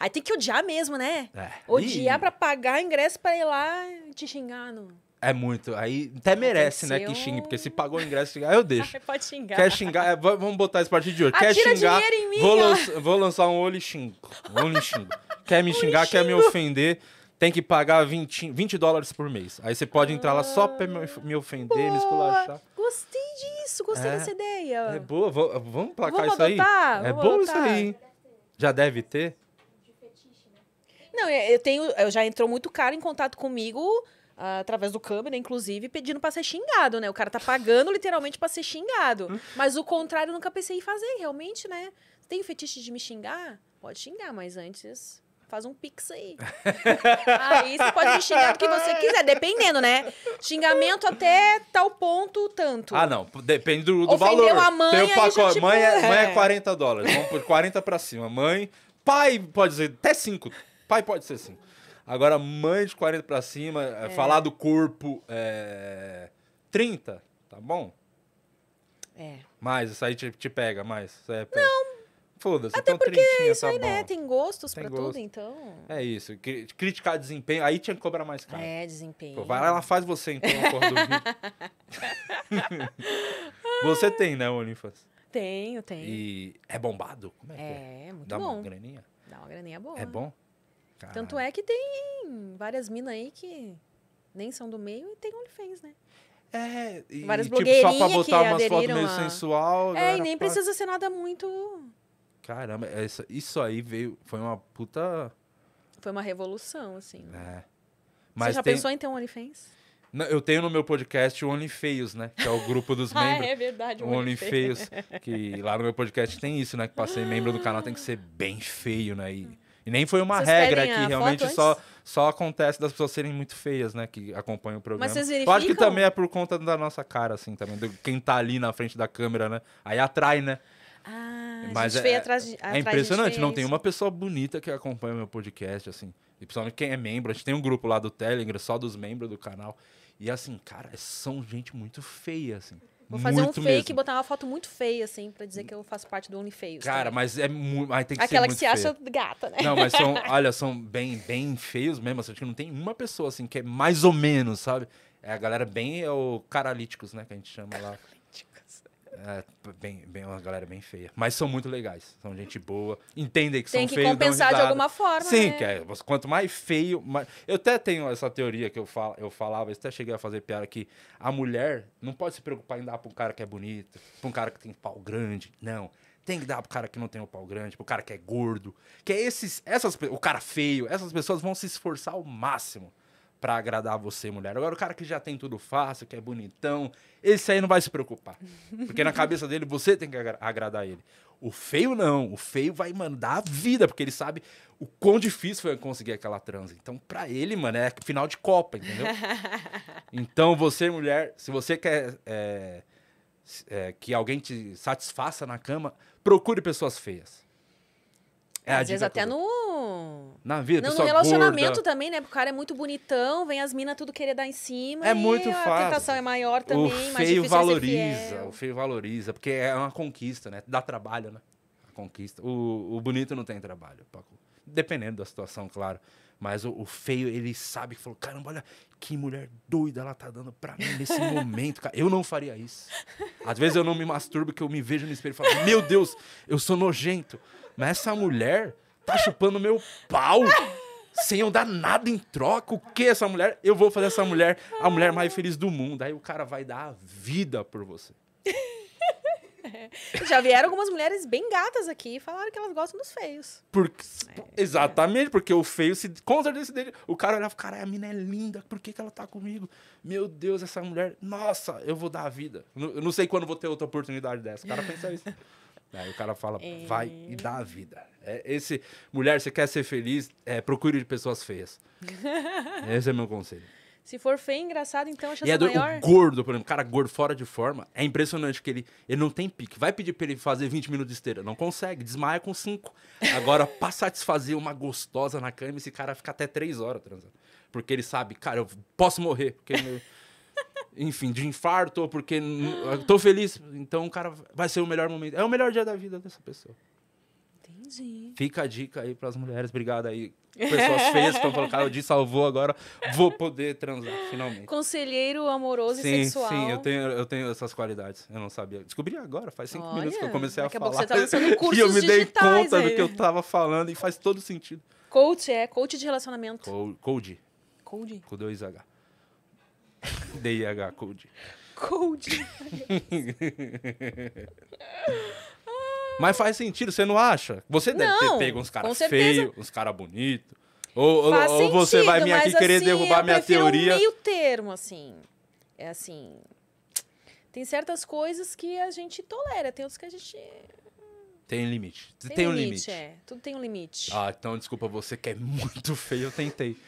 Aí tem que odiar mesmo, né? É. Odiar e... pra pagar ingresso pra ir lá e te xingar no... É muito. Aí até merece, né, que xingue, porque se pagou o ingresso, xingar, eu deixo. pode xingar. Quer xingar? É, vamos botar isso partido partir de hoje. Atira Quer xingar? Dinheiro em mim, vou, vou lançar um olho e xingo. Um olho e xingo. Quer me xingar, quer me ofender, tem que pagar 20, 20 dólares por mês. Aí você pode entrar ah, lá só pra me, ofender, boa. me esculachar. Gostei disso, gostei é, dessa ideia. É boa, vou, vamos placar vamos isso é adotar, aí. É bom isso aí. Já deve ter? Não, é, eu tenho. Eu já entrou muito cara em contato comigo ah, através do câmera, né, inclusive, pedindo para ser xingado, né? O cara tá pagando literalmente para ser xingado. Hum. Mas o contrário eu nunca pensei em fazer, realmente, né? Tem o fetiche de me xingar? Pode xingar, mas antes faz um pix aí. aí você pode me xingar do que você quiser, dependendo, né? Xingamento até tal ponto, tanto. Ah, não. Depende do, do valor. a mãe, Tem o pacote. Tipo, mãe, é, é, mãe é 40 dólares. Vamos por 40 pra cima. Mãe... Pai pode dizer até 5. Pai pode ser sim. Agora, mãe de 40 para cima, é, é. falar do corpo é, 30, tá bom? É. Mais, isso aí te, te pega mais. Isso é, Não. Foda-se. Até então, porque é isso tá aí, né? bom. né? Tem gostos tem pra gosto. tudo, então. É isso. criticar desempenho, aí tinha que cobrar mais caro. É, desempenho. Pô, vai lá, ela faz você, então, do vídeo. você tem, né, Olinfas? Tenho, tenho. E é bombado? Como é, é que é? É, muito Dá bom. Dá uma graninha? Dá uma graninha boa. É bom? Caralho. Tanto é que tem várias minas aí que nem são do meio e tem OnlyFans, né? É, e várias tipo, blogueirinhas só pra botar umas fotos meio a... sensual. É, e nem precisa ser nada muito. Caramba, essa, isso aí veio. Foi uma puta. Foi uma revolução, assim. Né? É. Mas Você já tem... pensou em ter um OnlyFans? Não, eu tenho no meu podcast o OnlyFeios, né? Que é o grupo dos membros. ah, é verdade, o OnlyFeios. que lá no meu podcast tem isso, né? Que pra ser membro do canal tem que ser bem feio, né? E hum. E nem foi uma vocês regra que realmente só, só acontece das pessoas serem muito feias, né? Que acompanham o programa. Mas vocês verificam? Eu acho que também é por conta da nossa cara, assim, também. Do, quem tá ali na frente da câmera, né? Aí atrai, né? Ah, Mas é, atrás de, é atrás é impressionante, não tem uma pessoa bonita que acompanha meu podcast, assim. E principalmente quem é membro, a gente tem um grupo lá do Telegram, só dos membros do canal. E assim, cara, são gente muito feia, assim. Vou fazer muito um fake mesmo. e botar uma foto muito feia, assim, pra dizer que eu faço parte do OnlyFeios. Tá Cara, também. mas é muito. Aí tem que Aquela ser que se feio. acha gata, né? Não, mas são, olha, são bem, bem feios mesmo. Assim, acho que não tem uma pessoa assim que é mais ou menos, sabe? É a galera bem é o caralíticos, né? Que a gente chama lá. É, bem, bem, uma galera bem feia. Mas são muito legais. São gente boa. Entendem que Tem são que feios. Tem que compensar de alguma forma. Sim, né? que é, quanto mais feio. Mais... Eu até tenho essa teoria que eu, fal, eu falava, eu até cheguei a fazer piada que a mulher não pode se preocupar em dar pra um cara que é bonito, pra um cara que tem pau grande. Não tem que dar pro cara que não tem o pau grande, pro cara que é gordo, que é esses, essas, o cara feio, essas pessoas vão se esforçar ao máximo para agradar você, mulher. Agora, o cara que já tem tudo fácil, que é bonitão, esse aí não vai se preocupar. Porque na cabeça dele, você tem que agradar ele. O feio não. O feio vai mandar a vida, porque ele sabe o quão difícil foi conseguir aquela transa. Então, para ele, mano, é final de Copa, entendeu? então, você, mulher, se você quer é, é, que alguém te satisfaça na cama, procure pessoas feias. É Às vezes até no na vida, não, no relacionamento gorda. também, né? o cara é muito bonitão, vem as minas tudo querer dar em cima. É muito fácil. A tentação é maior também, o mais feio é valoriza, o feio valoriza, porque é uma conquista, né? Dá trabalho, né? A conquista. O, o bonito não tem trabalho, Paco. Dependendo da situação, claro. Mas o, o, feio, ele sabe que falou: caramba, olha que mulher doida ela tá dando pra mim nesse momento, cara. Eu não faria isso. Às vezes eu não me masturbo, que eu me vejo no espelho e falo: meu Deus, eu sou nojento. Mas essa mulher, tá chupando meu pau sem eu dar nada em troca. O que essa mulher? Eu vou fazer essa mulher a mulher mais feliz do mundo. Aí o cara vai dar a vida por você. É. Já vieram algumas mulheres bem gatas aqui e falaram que elas gostam dos feios. Porque, é. Exatamente, porque o feio, se, com certeza, dele, o cara olhava e cara, a mina é linda, por que, que ela tá comigo? Meu Deus, essa mulher, nossa, eu vou dar a vida. Eu não sei quando vou ter outra oportunidade dessa. O cara pensa isso. Aí né? o cara fala, é... vai e dá a vida. É, esse, mulher, você quer ser feliz, é, procure de pessoas feias. esse é meu conselho. Se for feio, engraçado, então a chance e é maior... O é gordo, por exemplo, cara gordo fora de forma, é impressionante que ele, ele não tem pique. Vai pedir pra ele fazer 20 minutos de esteira, não consegue, desmaia com 5. Agora, pra satisfazer uma gostosa na cama, esse cara fica até 3 horas transando. Porque ele sabe, cara, eu posso morrer, porque meu, enfim, de infarto, ou porque ah. estou feliz. Então, o cara vai ser o melhor momento. É o melhor dia da vida dessa pessoa. Entendi. Fica a dica aí para as mulheres. Obrigado aí. Pessoas feias estão falando, cara, o dia salvou agora. Vou poder transar, finalmente. Conselheiro amoroso sim, e sexual. Sim, eu tenho, eu tenho essas qualidades. Eu não sabia. Descobri agora, faz cinco Olha, minutos que eu comecei a falar. você tá lançando cursos e eu me dei conta aí. do que eu estava falando e faz todo sentido. Coach é, coach de relacionamento. Co coach. Coach. Com dois H. DIH Code. Code. Mas faz sentido, você não acha? Você deve Não, ter pego uns caras feios, uns caras bonitos. Ou, ou- ou você vai vir aqui querer assim, derrubar eu minha teoria. Um meio termo, assim. É assim. Tem certas coisas que a gente tolera, tem outras que a gente. Tem limite. Tem, um limite. é. Tudo tem um limite. Ah, então desculpa, você que é muito feio, eu tentei.